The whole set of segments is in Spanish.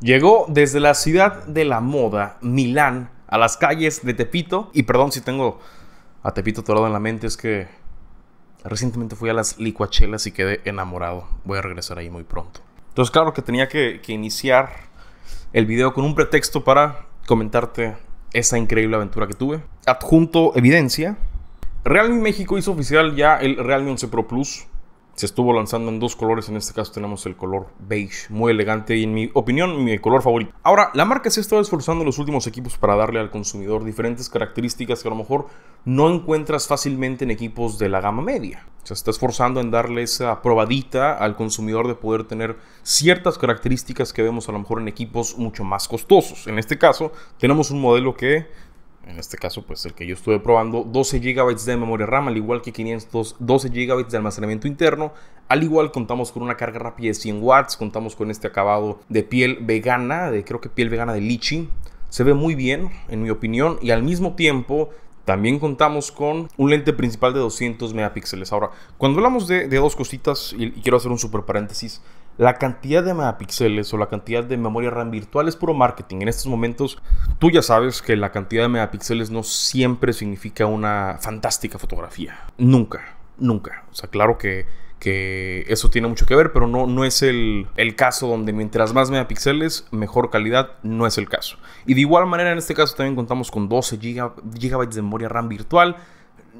Llegó desde la ciudad de la moda, Milán, a las calles de Tepito. Y perdón si tengo a Tepito atorado en la mente, es que recientemente fui a las licuachelas y quedé enamorado. Voy a regresar ahí muy pronto. Entonces, claro que tenía que, que iniciar el video con un pretexto para comentarte esa increíble aventura que tuve. Adjunto evidencia. Realme México hizo oficial ya el Realme 11 Pro Plus se estuvo lanzando en dos colores, en este caso tenemos el color beige, muy elegante y en mi opinión mi color favorito. Ahora, la marca se está esforzando en los últimos equipos para darle al consumidor diferentes características que a lo mejor no encuentras fácilmente en equipos de la gama media. se está esforzando en darle esa probadita al consumidor de poder tener ciertas características que vemos a lo mejor en equipos mucho más costosos. En este caso, tenemos un modelo que en este caso pues el que yo estuve probando, 12 GB de memoria RAM, al igual que 512 GB de almacenamiento interno, al igual contamos con una carga rápida de 100 watts, contamos con este acabado de piel vegana, de creo que piel vegana de lichi, se ve muy bien en mi opinión y al mismo tiempo también contamos con un lente principal de 200 megapíxeles. Ahora, cuando hablamos de, dos cositas, y, quiero hacer un super paréntesis, la cantidad de megapíxeles o la cantidad de memoria RAM virtual es puro marketing. En estos momentos tú ya sabes que la cantidad de megapíxeles no siempre significa una fantástica fotografía. Nunca, nunca. O sea, claro que, que eso tiene mucho que ver, pero no, no es el, caso donde mientras más megapíxeles, mejor calidad, no es el caso. Y de igual manera en este caso también contamos con 12 GB de memoria RAM virtual.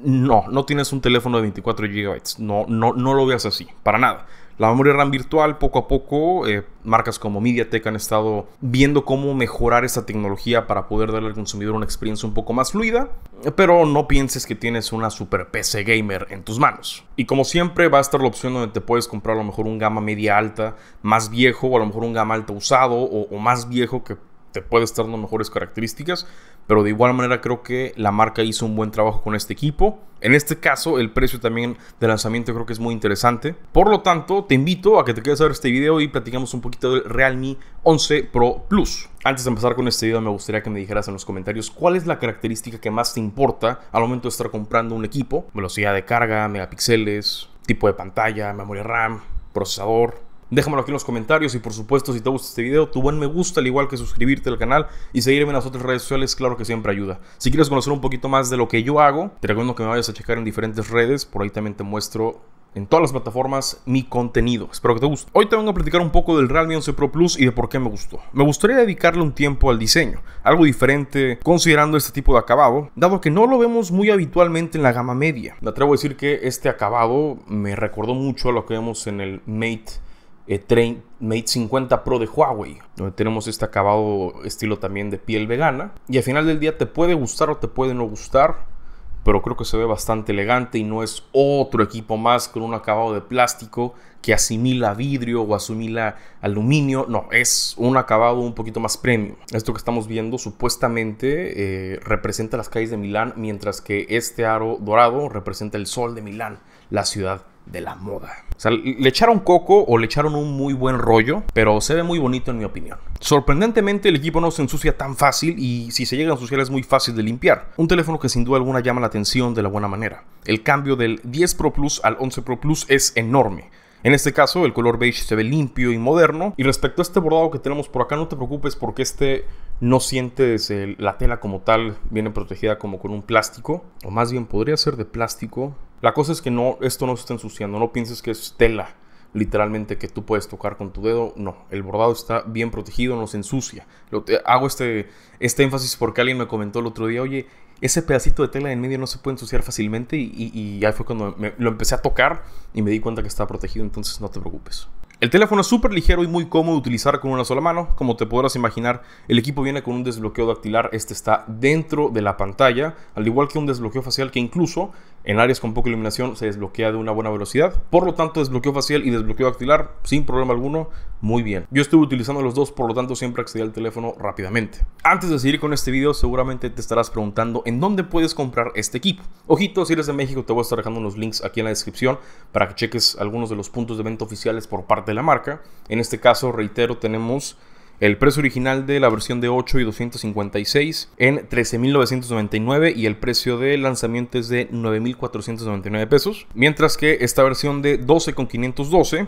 No, no tienes un teléfono de 24 GB. No, no, no lo veas así, para nada la memoria RAM virtual, poco a poco, eh, marcas como MediaTek han estado viendo cómo mejorar esta tecnología para poder darle al consumidor una experiencia un poco más fluida, pero no pienses que tienes una super PC gamer en tus manos. Y como siempre, va a estar la opción donde te puedes comprar a lo mejor un gama media alta más viejo, o a lo mejor un gama alta usado o, o más viejo que te puede estar dando mejores características, pero de igual manera creo que la marca hizo un buen trabajo con este equipo. En este caso, el precio también de lanzamiento creo que es muy interesante. Por lo tanto, te invito a que te quedes a ver este video y platicamos un poquito del Realme 11 Pro Plus. Antes de empezar con este video, me gustaría que me dijeras en los comentarios cuál es la característica que más te importa al momento de estar comprando un equipo. Velocidad de carga, megapíxeles, tipo de pantalla, memoria RAM, procesador, Déjamelo aquí en los comentarios y por supuesto si te gusta este video, tu buen me gusta, al igual que suscribirte al canal y seguirme en las otras redes sociales, claro que siempre ayuda. Si quieres conocer un poquito más de lo que yo hago, te recomiendo que me vayas a checar en diferentes redes, por ahí también te muestro en todas las plataformas mi contenido. Espero que te guste. Hoy te vengo a platicar un poco del Realme 11 Pro Plus y de por qué me gustó. Me gustaría dedicarle un tiempo al diseño, algo diferente considerando este tipo de acabado, dado que no lo vemos muy habitualmente en la gama media. Me atrevo a decir que este acabado me recordó mucho a lo que vemos en el Mate eh, train Mate 50 Pro de Huawei, donde tenemos este acabado estilo también de piel vegana. Y al final del día te puede gustar o te puede no gustar, pero creo que se ve bastante elegante y no es otro equipo más con un acabado de plástico que asimila vidrio o asimila aluminio. No, es un acabado un poquito más premium. Esto que estamos viendo supuestamente eh, representa las calles de Milán, mientras que este aro dorado representa el sol de Milán, la ciudad de la moda. O sea, le echaron coco o le echaron un muy buen rollo, pero se ve muy bonito en mi opinión. Sorprendentemente el equipo no se ensucia tan fácil y si se llega a ensuciar es muy fácil de limpiar. Un teléfono que sin duda alguna llama la atención de la buena manera. El cambio del 10 Pro Plus al 11 Pro Plus es enorme. En este caso, el color beige se ve limpio y moderno. Y respecto a este bordado que tenemos por acá, no te preocupes porque este no siente la tela como tal, viene protegida como con un plástico. O más bien podría ser de plástico, la cosa es que no, esto no se está ensuciando, no pienses que es tela, literalmente, que tú puedes tocar con tu dedo. No, el bordado está bien protegido, no se ensucia. Lo, hago este, este énfasis porque alguien me comentó el otro día, oye, ese pedacito de tela en medio no se puede ensuciar fácilmente y, ya ahí fue cuando lo empecé a tocar y me di cuenta que está protegido, entonces no te preocupes. El teléfono es súper ligero y muy cómodo de utilizar con una sola mano. Como te podrás imaginar, el equipo viene con un desbloqueo dactilar. Este está dentro de la pantalla, al igual que un desbloqueo facial que incluso en áreas con poca iluminación se desbloquea de una buena velocidad. Por lo tanto, desbloqueo facial y desbloqueo dactilar sin problema alguno. Muy bien. Yo estuve utilizando los dos, por lo tanto siempre accedí al teléfono rápidamente. Antes de seguir con este video, seguramente te estarás preguntando en dónde puedes comprar este equipo. Ojito, si eres de México, te voy a estar dejando unos links aquí en la descripción para que cheques algunos de los puntos de venta oficiales por parte de la marca. En este caso, reitero, tenemos el precio original de la versión de 8 y 256 en 13.999 y el precio de lanzamiento es de 9.499 pesos. Mientras que esta versión de 12 con 512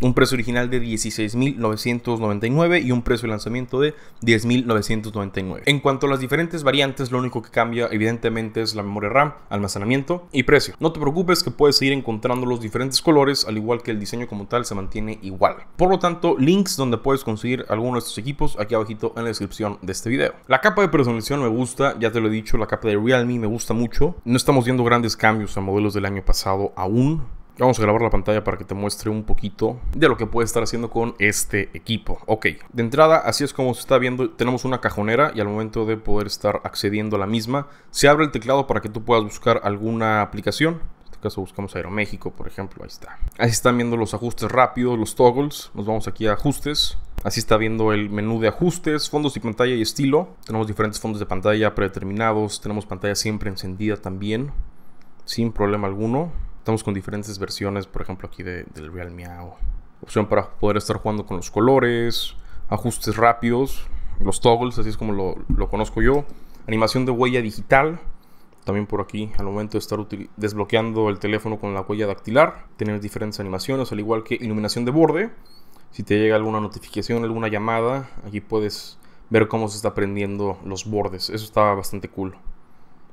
un precio original de 16.999 y un precio de lanzamiento de 10.999. En cuanto a las diferentes variantes, lo único que cambia evidentemente es la memoria RAM, almacenamiento y precio. No te preocupes que puedes seguir encontrando los diferentes colores, al igual que el diseño como tal se mantiene igual. Por lo tanto, links donde puedes conseguir alguno de estos equipos aquí abajito en la descripción de este video. La capa de personalización me gusta, ya te lo he dicho, la capa de Realme me gusta mucho. No estamos viendo grandes cambios a modelos del año pasado aún Vamos a grabar la pantalla para que te muestre un poquito de lo que puede estar haciendo con este equipo. Ok, de entrada, así es como se está viendo, tenemos una cajonera y al momento de poder estar accediendo a la misma, se abre el teclado para que tú puedas buscar alguna aplicación. En este caso buscamos Aeroméxico, por ejemplo, ahí está. Así están viendo los ajustes rápidos, los toggles. Nos vamos aquí a ajustes. Así está viendo el menú de ajustes, fondos y pantalla y estilo. Tenemos diferentes fondos de pantalla predeterminados. Tenemos pantalla siempre encendida también, sin problema alguno. Estamos con diferentes versiones, por ejemplo aquí del Real Miao Opción para poder estar jugando con los colores, ajustes rápidos, los toggles, así es como lo, conozco yo. Animación de huella digital, también por aquí al momento de estar desbloqueando el teléfono con la huella dactilar, tener diferentes animaciones, al igual que iluminación de borde. Si te llega alguna notificación, alguna llamada, aquí puedes ver cómo se está prendiendo los bordes. Eso está bastante cool.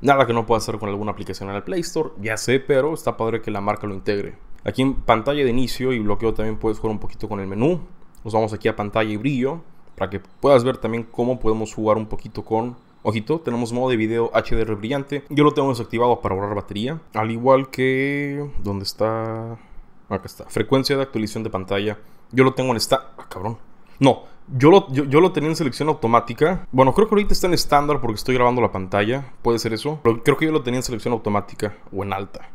Nada que no pueda hacer con alguna aplicación en el Play Store, ya sé, pero está padre que la marca lo integre. Aquí en pantalla de inicio y bloqueo también puedes jugar un poquito con el menú. Nos vamos aquí a pantalla y brillo para que puedas ver también cómo podemos jugar un poquito con Ojito, tenemos modo de video HDR brillante. Yo lo tengo desactivado para ahorrar batería. Al igual que... ¿Dónde está? Acá está. Frecuencia de actualización de pantalla. Yo lo tengo en esta... Ah, cabrón. No, yo lo, yo, lo, tenía en selección automática. Bueno, creo que ahorita está en estándar porque estoy grabando la pantalla. Puede ser eso. Pero creo que yo lo tenía en selección automática o en alta.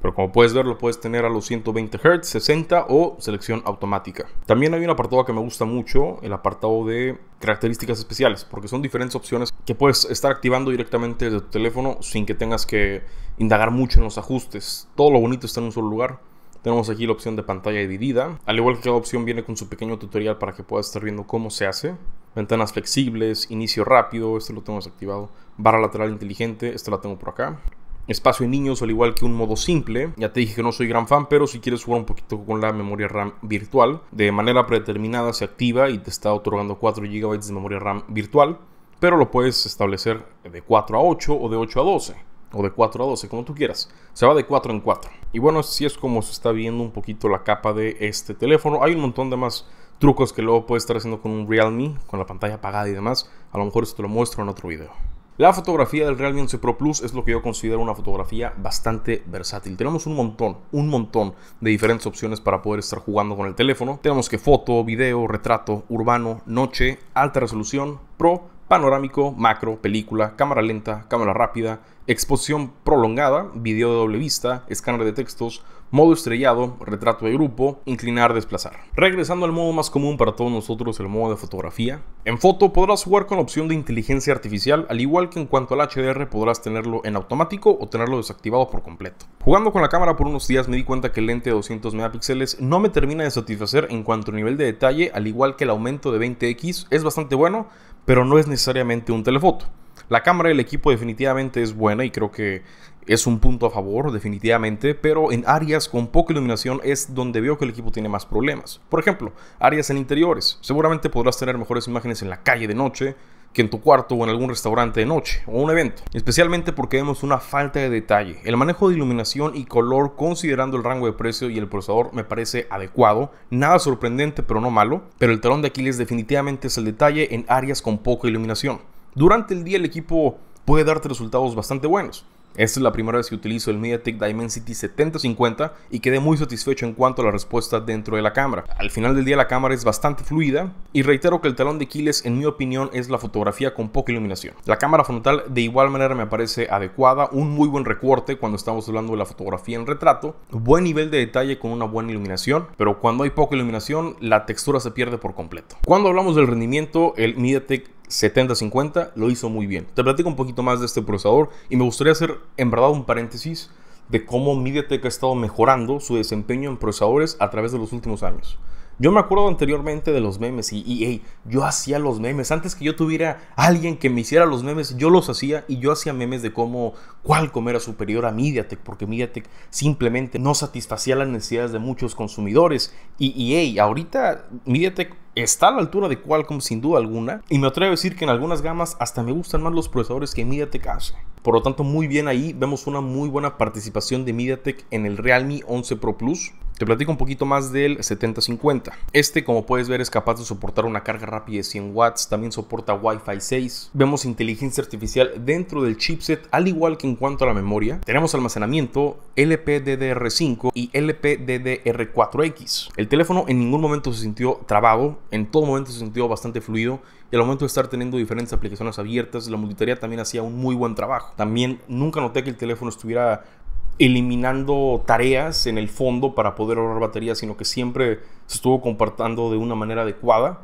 Pero como puedes ver, lo puedes tener a los 120 Hz, 60 o selección automática. También hay un apartado que me gusta mucho, el apartado de características especiales, porque son diferentes opciones que puedes estar activando directamente desde tu teléfono sin que tengas que indagar mucho en los ajustes. Todo lo bonito está en un solo lugar. Tenemos aquí la opción de pantalla dividida. Al igual que cada opción viene con su pequeño tutorial para que puedas estar viendo cómo se hace. Ventanas flexibles, inicio rápido, este lo tengo desactivado. Barra lateral inteligente, esta la tengo por acá. Espacio en niños, al igual que un modo simple. Ya te dije que no soy gran fan, pero si quieres jugar un poquito con la memoria RAM virtual, de manera predeterminada se activa y te está otorgando 4 GB de memoria RAM virtual, pero lo puedes establecer de 4 a 8 o de 8 a 12 o de 4 a 12, como tú quieras. Se va de 4 en 4. Y bueno, así es como se está viendo un poquito la capa de este teléfono. Hay un montón de más trucos que luego puedes estar haciendo con un Realme, con la pantalla apagada y demás. A lo mejor esto te lo muestro en otro video. La fotografía del Realme 11 Pro Plus es lo que yo considero una fotografía bastante versátil. Tenemos un montón, un montón de diferentes opciones para poder estar jugando con el teléfono. Tenemos que foto, video, retrato, urbano, noche, alta resolución, pro panorámico, macro, película, cámara lenta, cámara rápida, exposición prolongada, video de doble vista, escáner de textos, modo estrellado, retrato de grupo, inclinar, desplazar. Regresando al modo más común para todos nosotros, el modo de fotografía. En foto podrás jugar con la opción de inteligencia artificial, al igual que en cuanto al HDR podrás tenerlo en automático o tenerlo desactivado por completo. Jugando con la cámara por unos días me di cuenta que el lente de 200 megapíxeles no me termina de satisfacer en cuanto a nivel de detalle, al igual que el aumento de 20x es bastante bueno, pero no es necesariamente un telefoto. La cámara del equipo definitivamente es buena y creo que es un punto a favor, definitivamente, pero en áreas con poca iluminación es donde veo que el equipo tiene más problemas. Por ejemplo, áreas en interiores. Seguramente podrás tener mejores imágenes en la calle de noche que en tu cuarto o en algún restaurante de noche o un evento, especialmente porque vemos una falta de detalle. El manejo de iluminación y color considerando el rango de precio y el procesador me parece adecuado, nada sorprendente pero no malo, pero el talón de Aquiles definitivamente es el detalle en áreas con poca iluminación. Durante el día el equipo puede darte resultados bastante buenos. Esta es la primera vez que utilizo el MediaTek Dimensity 7050 y quedé muy satisfecho en cuanto a la respuesta dentro de la cámara. Al final del día la cámara es bastante fluida y reitero que el talón de Aquiles en mi opinión es la fotografía con poca iluminación. La cámara frontal de igual manera me parece adecuada, un muy buen recorte cuando estamos hablando de la fotografía en retrato, buen nivel de detalle con una buena iluminación, pero cuando hay poca iluminación la textura se pierde por completo. Cuando hablamos del rendimiento, el MediaTek 70-50 lo hizo muy bien. Te platico un poquito más de este procesador y me gustaría hacer en verdad un paréntesis de cómo MediaTek ha estado mejorando su desempeño en procesadores a través de los últimos años. Yo me acuerdo anteriormente de los memes y, hey, yo hacía los memes. Antes que yo tuviera alguien que me hiciera los memes, yo los hacía y yo hacía memes de cómo Qualcomm era superior a MediaTek, porque MediaTek simplemente no satisfacía las necesidades de muchos consumidores. Y, y hey, ahorita MediaTek está a la altura de Qualcomm sin duda alguna. Y me atrevo a decir que en algunas gamas hasta me gustan más los procesadores que MediaTek hace. Por lo tanto, muy bien ahí vemos una muy buena participación de MediaTek en el Realme 11 Pro Plus. Te platico un poquito más del 7050. Este, como puedes ver, es capaz de soportar una carga rápida de 100 watts, también soporta Wi-Fi 6. Vemos inteligencia artificial dentro del chipset, al igual que en cuanto a la memoria. Tenemos almacenamiento LPDDR5 y LPDDR4X. El teléfono en ningún momento se sintió trabado, en todo momento se sintió bastante fluido y al momento de estar teniendo diferentes aplicaciones abiertas, la multitarea también hacía un muy buen trabajo. También nunca noté que el teléfono estuviera eliminando tareas en el fondo para poder ahorrar batería, sino que siempre se estuvo compartiendo de una manera adecuada.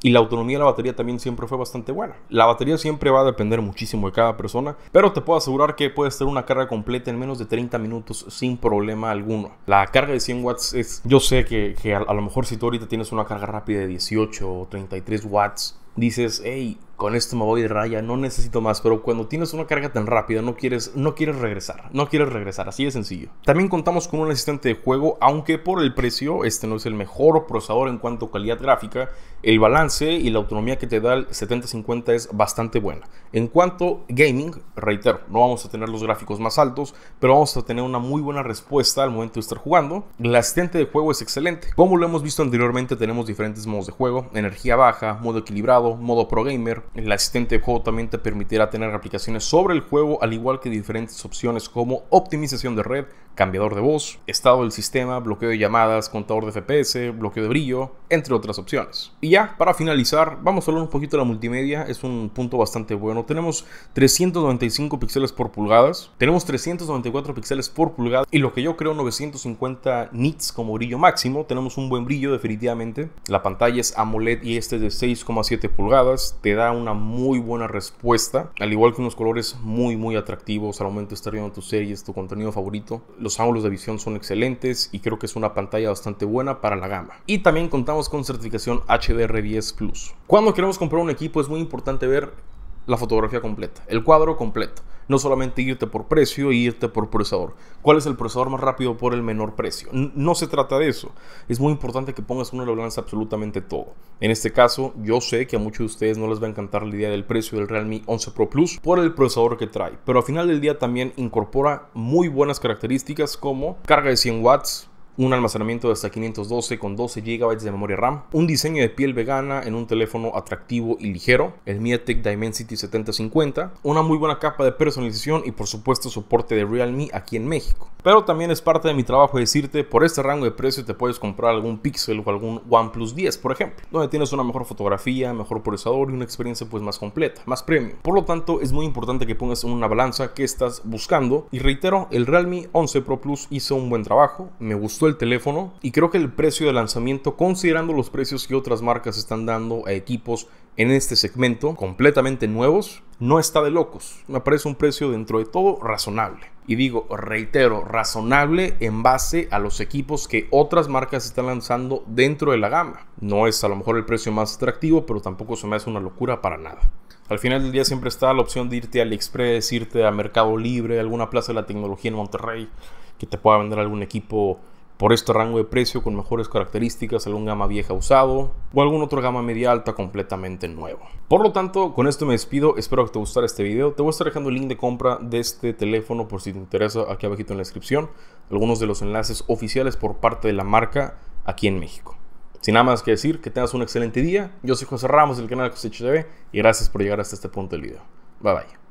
Y la autonomía de la batería también siempre fue bastante buena. La batería siempre va a depender muchísimo de cada persona, pero te puedo asegurar que puedes tener una carga completa en menos de 30 minutos sin problema alguno. La carga de 100 watts es, yo sé que, a, a, lo mejor si tú ahorita tienes una carga rápida de 18 o 33 watts, dices, hey, con esto me voy de raya, no necesito más, pero cuando tienes una carga tan rápida no quieres, no quieres regresar, no quieres regresar, así de sencillo. También contamos con un asistente de juego, aunque por el precio este no es el mejor procesador en cuanto a calidad gráfica, el balance y la autonomía que te da el 7050 es bastante buena. En cuanto a gaming, reitero, no vamos a tener los gráficos más altos, pero vamos a tener una muy buena respuesta al momento de estar jugando. El asistente de juego es excelente. Como lo hemos visto anteriormente, tenemos diferentes modos de juego, energía baja, modo equilibrado, modo pro gamer, el asistente de juego también te permitirá tener aplicaciones sobre el juego, al igual que diferentes opciones como optimización de red, cambiador de voz, estado del sistema, bloqueo de llamadas, contador de FPS, bloqueo de brillo, entre otras opciones. Y ya, para finalizar, vamos a hablar un poquito de la multimedia, es un punto bastante bueno. Tenemos 395 píxeles por pulgadas, tenemos 394 píxeles por pulgada y lo que yo creo 950 nits como brillo máximo, tenemos un buen brillo definitivamente. La pantalla es AMOLED y este es de 6,7 pulgadas, te da una muy buena respuesta, al igual que unos colores muy muy atractivos al momento de estar viendo tus series, tu contenido favorito los ángulos de visión son excelentes y creo que es una pantalla bastante buena para la gama. Y también contamos con certificación HDR10 Plus. Cuando queremos comprar un equipo es muy importante ver la fotografía completa, el cuadro completo. No solamente irte por precio e irte por procesador. ¿Cuál es el procesador más rápido por el menor precio? No se trata de eso. Es muy importante que pongas una balanza absolutamente todo. En este caso, yo sé que a muchos de ustedes no les va a encantar la idea del precio del Realme 11 Pro Plus por el procesador que trae. Pero al final del día también incorpora muy buenas características como carga de 100 watts, un almacenamiento de hasta 512 con 12 GB de memoria RAM, un diseño de piel vegana en un teléfono atractivo y ligero, el MediaTek Dimensity 7050, una muy buena capa de personalización y por supuesto soporte de Realme aquí en México. Pero también es parte de mi trabajo decirte, por este rango de precio te puedes comprar algún Pixel o algún OnePlus 10, por ejemplo, donde tienes una mejor fotografía, mejor procesador y una experiencia pues más completa, más premium. Por lo tanto, es muy importante que pongas en una balanza que estás buscando y reitero, el Realme 11 Pro Plus hizo un buen trabajo, me gustó el teléfono y creo que el precio de lanzamiento, considerando los precios que otras marcas están dando a equipos en este segmento, completamente nuevos, no está de locos. Me parece un precio dentro de todo razonable. Y digo, reitero, razonable en base a los equipos que otras marcas están lanzando dentro de la gama. No es a lo mejor el precio más atractivo, pero tampoco se me hace una locura para nada. Al final del día siempre está la opción de irte al AliExpress, irte a Mercado Libre, alguna plaza de la tecnología en Monterrey, que te pueda vender algún equipo por este rango de precio con mejores características, algún gama vieja usado o algún otro gama media alta completamente nuevo. Por lo tanto, con esto me despido, espero que te gustara este video. Te voy a estar dejando el link de compra de este teléfono por si te interesa aquí abajito en la descripción, algunos de los enlaces oficiales por parte de la marca aquí en México. Sin nada más que decir, que tengas un excelente día. Yo soy José Ramos del canal Cosecho TV y gracias por llegar hasta este punto del video. Bye bye.